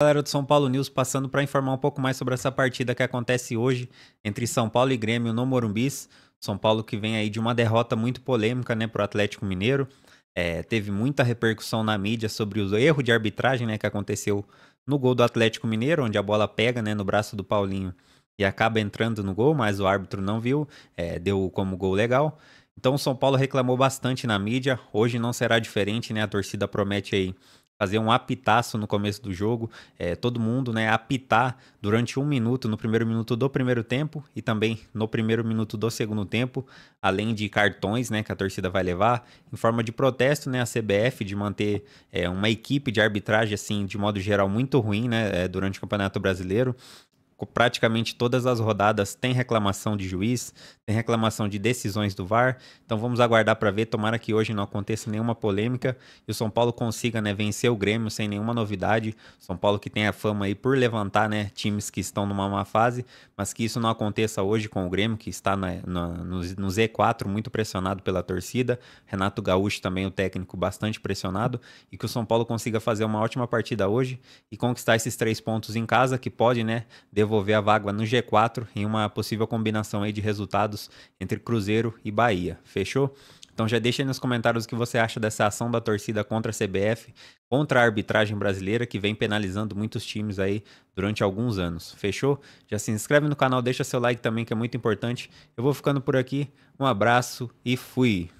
galera do São Paulo News passando para informar um pouco mais sobre essa partida que acontece hoje entre São Paulo e Grêmio no Morumbis. São Paulo que vem aí de uma derrota muito polêmica né, para o Atlético Mineiro. É, teve muita repercussão na mídia sobre o erro de arbitragem né, que aconteceu no gol do Atlético Mineiro, onde a bola pega né, no braço do Paulinho e acaba entrando no gol, mas o árbitro não viu, é, deu como gol legal. Então o São Paulo reclamou bastante na mídia. Hoje não será diferente, né? A torcida promete aí fazer um apitaço no começo do jogo, é, todo mundo né, apitar durante um minuto no primeiro minuto do primeiro tempo e também no primeiro minuto do segundo tempo, além de cartões né, que a torcida vai levar, em forma de protesto né, a CBF de manter é, uma equipe de arbitragem assim de modo geral muito ruim né, é, durante o Campeonato Brasileiro praticamente todas as rodadas tem reclamação de juiz, tem reclamação de decisões do VAR. Então vamos aguardar para ver. Tomara que hoje não aconteça nenhuma polêmica e o São Paulo consiga né, vencer o Grêmio sem nenhuma novidade. São Paulo que tem a fama aí por levantar né, times que estão numa má fase, mas que isso não aconteça hoje com o Grêmio, que está na, na, no, no Z4, muito pressionado pela torcida. Renato Gaúcho também, o técnico, bastante pressionado. E que o São Paulo consiga fazer uma ótima partida hoje e conquistar esses três pontos em casa, que pode né, devolver a vaga no G4 em uma possível combinação aí de resultados entre Cruzeiro e Bahia. Fechou? Então já deixa aí nos comentários o que você acha dessa ação da torcida contra a CBF, contra a arbitragem brasileira que vem penalizando muitos times aí durante alguns anos. Fechou? Já se inscreve no canal, deixa seu like também que é muito importante. Eu vou ficando por aqui. Um abraço e fui.